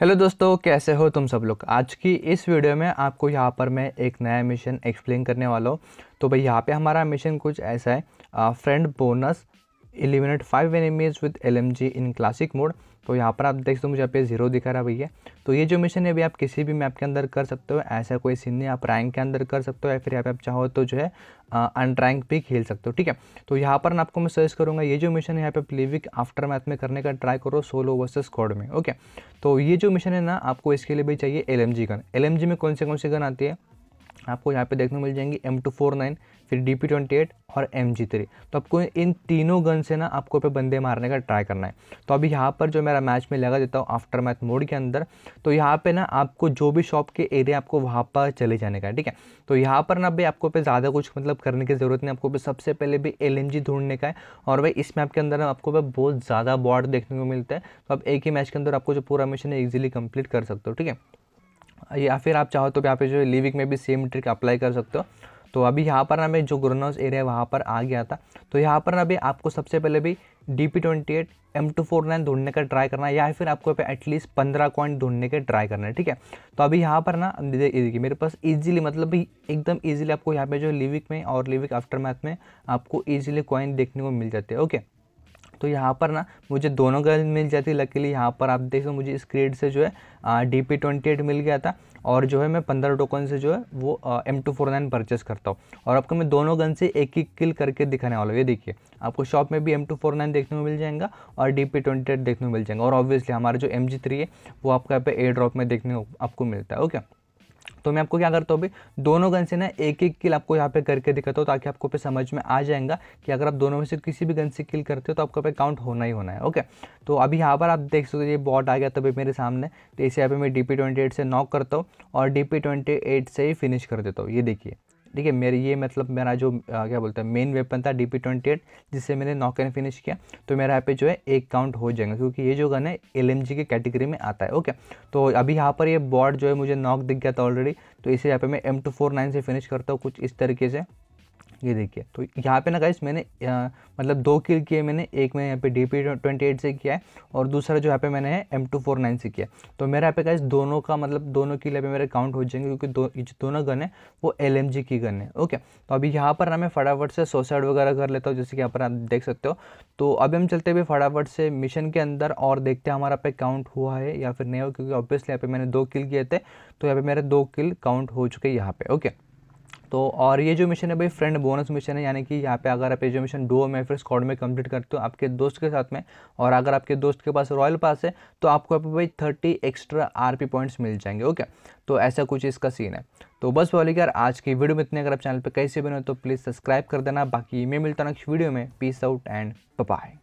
hello दोस्तों कैसे हो तुम सब लोग आज की इस वीडियो में आपको यहाँ पर मैं एक नया मिशन एक्सप्लेन करने वाला हूँ तो भाई यहाँ पे हमारा मिशन कुछ ऐसा है friend bonus eliminate five enemies with L in classic mode तो यहाँ पर आप देख सकते हो मुझे यहाँ पे जीरो दिखा रहा है भैया तो ये जो मिशन है भी आप किसी भी मैप के अंदर कर सकते हो ऐसा कोई सीन नहीं आप रैंक के अंदर कर सकते हो या फिर यहाँ पे आप चाहो तो जो है अनरैंक भी खेल सकते हो ठीक है तो यहाँ पर ना आपको मैं सर्च करूँगा ये जो मिशन है यहाँ पे प्लेविक आफ्टर मैथ में करने का ट्राई करो सोलो वर्सेस स्क्वाड में ओके तो ये जो मिशन है ना आपको इसके लिए भी चाहिए एल एम गन एल में कौन से कौन से गन आती है आपको यहाँ पे देखने को मिल जाएंगी एम टू फोर नाइन फिर डी पी ट्वेंटी एट और एम जी थ्री तो आपको इन तीनों गन से ना आपको पे बंदे मारने का ट्राई करना है तो अभी यहाँ पर जो मेरा मैच में लगा देता हूँ आफ्टर मैथ मोड के अंदर तो यहाँ पे ना आपको जो भी शॉप के एरिया आपको वहाँ पर चले जाने का ठीक है तो यहाँ पर ना भाई आपको पे ज़्यादा कुछ मतलब करने की ज़रूरत नहीं आपको पे सबसे पहले भी एल एम जी ढूंढने का है और भाई इस मैप के अंदर आपको पे बहुत ज़्यादा बॉर्ड देखने को मिलता है तो आप एक ही मैच के अंदर आपको जो पूरा मिशन है ईजिली कंप्लीट कर सकते हो ठीक है या फिर आप चाहो तो यहाँ पे जो लिविंग में भी सेम ट्रिक अप्लाई कर सकते हो तो अभी यहाँ पर ना मैं जो ग्रोन एरिया वहाँ पर आ गया था तो यहाँ पर ना अभी आपको सबसे पहले भी D P twenty eight M two four nine ढूंढने का ट्राई करना है या फिर आपको पे एटलीस्ट पंद्रह कॉइंट ढूंढने के ट्राई करना है ठीक है तो अभी यहाँ पर ना देखिए मेरे पास इजीली मतलब भी एकदम इजीली आपको यहाँ पे जो लिविक में और लिविक आफ्टर मैथ में आपको इजीली कॉइन देखने को मिल जाते हैं ओके तो यहाँ पर ना मुझे दोनों गन मिल जाती लकीली यहाँ पर आप देख सकते मुझे इस क्रेड से जो है डी पी ट्वेंटी एट मिल गया था और जो है मैं पंद्रह टोकन से जो है वो M two four nine purchase करता हूँ और आपको तो मैं दोनों गन से एक एक किल करके दिखाने वाला हूँ ये देखिए आपको शॉप में भी एम टू फोर नाइन देखने को मिल जाएगा और डी पी ट्वेंटी एट देखने को मिल जाएगा और ऑब्वियसली हमारा जो एम जी थ्री है वो आपको यहाँ पे एयर ड्रॉप में देखने को आपको मिलता है ओके तो मैं आपको क्या करता हूँ अभी दोनों गन से ना एक एक किल आपको यहाँ पे करके दिखाता हूँ ताकि आपको पे समझ में आ जाएगा कि अगर आप दोनों में से किसी भी गन से किल करते हो तो आपको पे काउंट होना ही होना है ओके तो अभी यहाँ पर आप देख सकते हो ये बॉट आ गया तभी मेरे सामने तो इसे यहाँ मैं डी पी से नॉक करता हूँ और डी पी से ही फिनिश कर देता हूँ ये देखिए ठीक है मेरे ये मतलब मेरा जो आ, क्या बोलते हैं मेन वेपन था डी पी ट्वेंटी एट जिससे मैंने नॉक एंड फिनिश किया तो मेरा यहाँ पे जो है एक काउंट हो जाएगा क्योंकि ये जो गन है एल एम जी के कैटेगरी में आता है ओके तो अभी यहाँ पर ये बॉर्ड जो है मुझे नॉक दिख गया था ऑलरेडी तो इसे यहाँ पे मैं एम टू फोर नाइन से फिनिश करता हूँ कुछ इस तरीके से ये देखिए तो यहाँ पे ना गाइस मैंने आ, मतलब दो किल किए मैंने एक मैंने यहाँ पे डी पी ट्वेंटी एट से किया है और दूसरा जो यहाँ पे मैंने है एम टू फोर नाइन से किया है तो मेरे यहाँ पे गाइस दोनों का मतलब दोनों किल यहाँ मेरे काउंट हो जाएंगे क्योंकि दो दोनों गन है वो एल एम जी की गन है ओके तो अभी यहाँ पर ना मैं फटाफट से सोसाइड वगैरह कर लेता हूँ जैसे कि यहाँ पर आप देख सकते हो तो अभी हम चलते हुए फटाफट से मिशन के अंदर और देखते हैं हमारा पे काउंट हुआ है या फिर नहीं हो क्योंकि ऑब्वियसली यहाँ पे मैंने दो किल किए थे तो यहाँ पे मेरे दो किल काउंट हो चुके यहाँ पे ओके तो और ये जो मिशन है भाई फ्रेंड बोनस मिशन है यानी कि यहाँ पे अगर आप ये जो मिशन डो में फिर स्कॉड में कंप्लीट करते हो आपके दोस्त के साथ में और अगर आपके दोस्त के पास रॉयल पास है तो आपको यहाँ पे भाई thirty extra R P points मिल जाएंगे ओके तो ऐसा कुछ इसका सीन है तो बस वाली यार आज की वीडियो में इतने अगर आप चैनल पर कैसे बने तो प्लीज़ सब्सक्राइब कर देना बाकी मैं मिलता हूँ नेक्स्ट वीडियो में पीस आउट एंड बाय